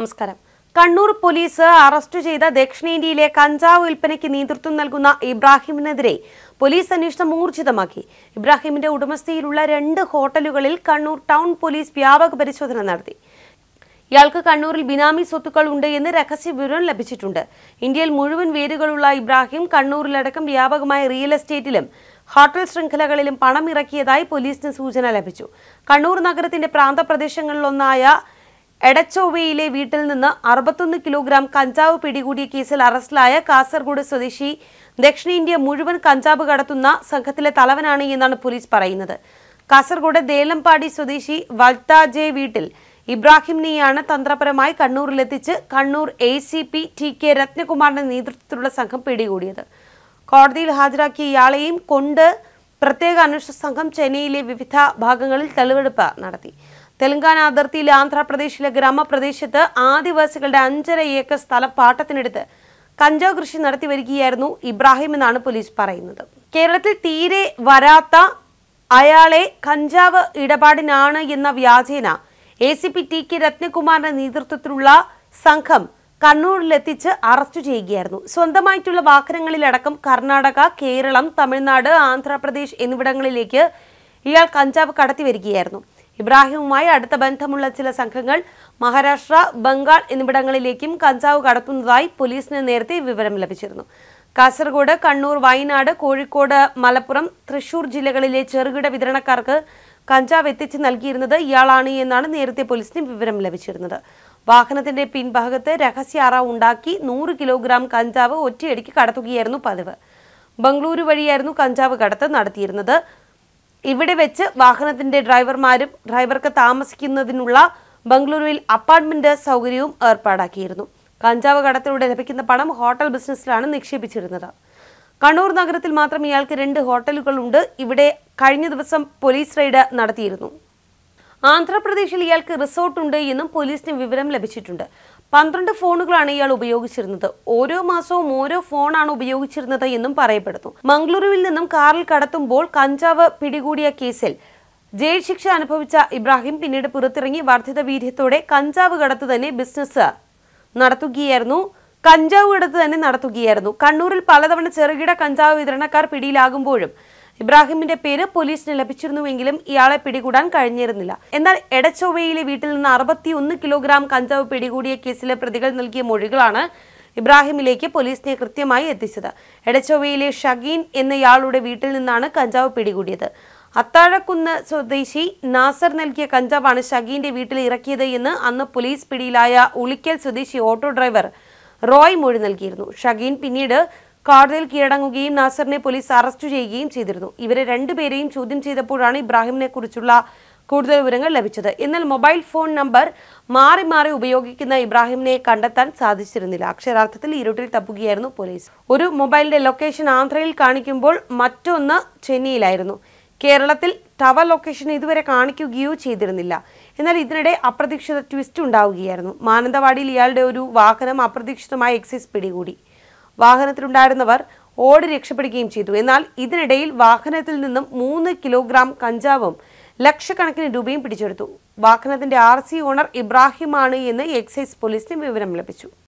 നമസ്കാരം Kannur police arrest ചെയ്ത ദക്ഷിണേന്ത്യയിലെ കഞ്ചാവ് വിൽപ്പനയ്ക്ക് നേതൃത്വം നൽകുന്ന ഇബ്രാഹിമിനെതിരെ പോലീസ് അന്വേഷണം ഊർജിതമാക്കി ഇബ്രാഹിമിന്റെ ഉടമസ്ഥയിലുള്ള രണ്ട് ഹോട്ടലുകളിൽ കണ്ണൂർ ടൗൺ പോലീസ് വ്യാപക പരിശോധന നടത്തി ഇയാൾക്ക് കണ്ണൂരിൽ ബിനാമി സ്വത്തുക്കൾ ഉണ്ട് എന്ന് രഹസ്യ വിവരം ലഭിച്ചിട്ടുണ്ട് ഇന്ത്യയിൽ മുഴുവൻ വേരുകളുള്ള ഇബ്രാഹിം കണ്ണൂരിലടക്കം വ്യാപകമായ റിയൽ എസ്റ്റേറ്റിലും ഹോട്ടൽ ശൃംഖലകളിലും പണം ഇറക്കിയതായി പോലീസിന് സൂചന ലഭിച്ചു കണ്ണൂർ നഗരത്തിന്റെ പ്രാന്തപ്രദേശങ്ങളിലൊന്നായ എടച്ചോവയിലെ വീട്ടിൽ നിന്ന് അറുപത്തൊന്ന് കിലോഗ്രാം കഞ്ചാവ് പിടികൂടിയ കേസിൽ അറസ്റ്റിലായ കാസർഗോഡ് സ്വദേശി ദക്ഷിണേന്ത്യ മുഴുവൻ കഞ്ചാവ് കടത്തുന്ന സംഘത്തിലെ തലവനാണ് എന്നാണ് പോലീസ് പറയുന്നത് കാസർഗോഡ് ദേലമ്പാടി സ്വദേശി വൽതാജെ വീട്ടിൽ ഇബ്രാഹിമിനെയാണ് തന്ത്രപരമായി കണ്ണൂരിലെത്തിച്ച് Kannur A C P T K രത്നകുമാറിന്റെ നേതൃത്വത്തിലുള്ള സംഘം പിടികൂടിയത് കോടതിയിൽ ഹാജരാക്കിയ ഇയാളെയും കൊണ്ട് പ്രത്യേക അന്വേഷണ സംഘം ചെന്നൈയിലെ വിവിധ ഭാഗങ്ങളിൽ തെളിവെടുപ്പ് നടത്തി തെലങ്കാന അതിർത്തിയിലെ ആന്ധ്രാപ്രദേശിലെ ഗ്രാമപ്രദേശത്ത് ആദിവാസികളുടെ അഞ്ചര ഏക്കർ സ്ഥലം പാട്ടത്തിനെടുത്ത് കഞ്ചാവ് കൃഷി നടത്തി വരികയായിരുന്നു ഇബ്രാഹിം എന്നാണ് പോലീസ് പറയുന്നത് കേരളത്തിൽ തീരെ വരാത്ത അയാളെ കഞ്ചാവ് ഇടപാടിനാണ് എന്ന വ്യാജേന A C P T K രത്നകുമാറിന്റെ നേതൃത്വത്തിലുള്ള സംഘം കണ്ണൂരിലെത്തിച്ച് അറസ്റ്റ് ചെയ്യുകയായിരുന്നു സ്വന്തമായിട്ടുള്ള വാഹനങ്ങളിലടക്കം കർണാടക കേരളം തമിഴ്നാട് ആന്ധ്രാപ്രദേശ് എന്നിവിടങ്ങളിലേക്ക് ഇയാൾ കഞ്ചാവ് കടത്തി വരികയായിരുന്നു ഇബ്രാഹിമുമായി അടുത്ത ബന്ധമുള്ള ചില സംഘങ്ങൾ മഹാരാഷ്ട്ര ബംഗാൾ എന്നിവിടങ്ങളിലേക്കും കഞ്ചാവ് കടത്തുന്നതായി പോലീസിന് നേരത്തെ വിവരം ലഭിച്ചിരുന്നു കാസർഗോഡ് കണ്ണൂർ വയനാട് കോഴിക്കോട് മലപ്പുറം തൃശൂർ ജില്ലകളിലെ ചെറുകിട വിതരണക്കാർക്ക് കഞ്ചാവ് എത്തിച്ച് നൽകിയിരുന്നത് ഇയാളാണ് എന്നാണ് നേരത്തെ പോലീസിന് വിവരം ലഭിച്ചിരുന്നത് വാഹനത്തിന്റെ പിൻഭാഗത്ത് അറ ഉണ്ടാക്കി നൂറ് കിലോഗ്രാം കഞ്ചാവ് ഒറ്റയടിക്ക് കടത്തുകയായിരുന്നു പതിവ് ബംഗളൂരു വഴിയായിരുന്നു കഞ്ചാവ് കടത്ത് നടത്തിയിരുന്നത് ഇവിടെ വെച്ച് വാഹനത്തിന്റെ ഡ്രൈവർമാരും ഡ്രൈവർക്ക് താമസിക്കുന്നതിനുള്ള ബംഗളൂരുവിൽ അപ്പാർട്ട്മെന്റ് സൗകര്യവും ഏർപ്പാടാക്കിയിരുന്നു കഞ്ചാവ് കടത്തിലൂടെ ലഭിക്കുന്ന പണം ഹോട്ടൽ ബിസിനസ്സിലാണ് നിക്ഷേപിച്ചിരുന്നത് കണ്ണൂർ നഗരത്തിൽ മാത്രം ഇയാൾക്ക് രണ്ട് ഹോട്ടലുകളുണ്ട് ഇവിടെ കഴിഞ്ഞ ദിവസം പോലീസ് റെയ്ഡ് നടത്തിയിരുന്നു ആന്ധ്രാപ്രദേശിൽ ഇയാൾക്ക് ഉണ്ട് എന്നും പോലീസിന് വിവരം ലഭിച്ചിട്ടുണ്ട് പന്ത്രണ്ട് ഫോണുകളാണ് ഇയാൾ ഉപയോഗിച്ചിരുന്നത് ഓരോ മാസവും ഓരോ ഫോണാണ് ഉപയോഗിച്ചിരുന്നത് എന്നും പറയപ്പെടുന്നു മംഗളൂരുവിൽ നിന്നും കാറിൽ കടത്തുമ്പോൾ കഞ്ചാവ് പിടികൂടിയ കേസിൽ ജയിൽ ശിക്ഷ അനുഭവിച്ച ഇബ്രാഹിം പിന്നീട് പുറത്തിറങ്ങി വർദ്ധിത വീര്യത്തോടെ കഞ്ചാവ് കടത്ത് തന്നെ ബിസിനസ് നടത്തുകയായിരുന്നു കഞ്ചാവ് കടത്ത് തന്നെ നടത്തുകയായിരുന്നു കണ്ണൂരിൽ പലതവണ ചെറുകിട കഞ്ചാവ് വിതരണക്കാർ പിടിയിലാകുമ്പോഴും ഇബ്രാഹിമിന്റെ പേര് പോലീസിന് ലഭിച്ചിരുന്നുവെങ്കിലും ഇയാളെ പിടികൂടാൻ കഴിഞ്ഞിരുന്നില്ല എന്നാൽ എടച്ചൊവ്വയിലെ വീട്ടിൽ നിന്ന് അറുപത്തിയൊന്ന് കിലോഗ്രാം കഞ്ചാവ് പിടികൂടിയ കേസിലെ പ്രതികൾ നൽകിയ മൊഴികളാണ് ഇബ്രാഹിമിലേക്ക് പോലീസിനെ കൃത്യമായി എത്തിച്ചത് എടച്ചൊവ്വയിലെ ഷഗീൻ എന്നയാളുടെ വീട്ടിൽ നിന്നാണ് കഞ്ചാവ് പിടികൂടിയത് അത്താഴക്കുന്ന് സ്വദേശി നാസർ നൽകിയ കഞ്ചാവാണ് ഷഗീന്റെ വീട്ടിൽ ഇറക്കിയത് എന്ന് അന്ന് പോലീസ് പിടിയിലായ ഉളിക്കൽ സ്വദേശി ഓട്ടോ ഡ്രൈവർ റോയ് മൊഴി നൽകിയിരുന്നു ഷഗീൻ പിന്നീട് കോടതിയിൽ കീഴടങ്ങുകയും നാസറിനെ പോലീസ് അറസ്റ്റ് ചെയ്യുകയും ചെയ്തിരുന്നു ഇവരെ രണ്ടുപേരെയും ചോദ്യം ചെയ്തപ്പോഴാണ് ഇബ്രാഹിമിനെ കുറിച്ചുള്ള കൂടുതൽ വിവരങ്ങൾ ലഭിച്ചത് എന്നാൽ മൊബൈൽ ഫോൺ നമ്പർ മാറി മാറി ഉപയോഗിക്കുന്ന ഇബ്രാഹിമിനെ കണ്ടെത്താൻ സാധിച്ചിരുന്നില്ല അക്ഷരാർത്ഥത്തിൽ ഇരുട്ടിൽ തപ്പുകയായിരുന്നു പോലീസ് ഒരു മൊബൈലിന്റെ ലൊക്കേഷൻ ആന്ധ്രയിൽ കാണിക്കുമ്പോൾ മറ്റൊന്ന് ചെന്നൈയിലായിരുന്നു കേരളത്തിൽ ടവർ ലൊക്കേഷൻ ഇതുവരെ കാണിക്കുകയോ ചെയ്തിരുന്നില്ല എന്നാൽ ഇതിനിടെ അപ്രതീക്ഷിത ട്വിസ്റ്റ് ഉണ്ടാവുകയായിരുന്നു മാനന്തവാടിയിൽ ഇയാളുടെ ഒരു വാഹനം അപ്രതീക്ഷിതമായി എക്സൈസ് പിടികൂടി വാഹനത്തിലുണ്ടായിരുന്നവർ ഓടി രക്ഷപ്പെടുകയും ചെയ്തു എന്നാൽ ഇതിനിടയിൽ വാഹനത്തിൽ നിന്നും മൂന്ന് കിലോഗ്രാം കഞ്ചാവും ലക്ഷക്കണക്കിന് രൂപയും പിടിച്ചെടുത്തു വാഹനത്തിന്റെ ആർ സി ഓണർ ഇബ്രാഹിമാണ് എന്ന് എക്സൈസ് പോലീസിന് വിവരം ലഭിച്ചു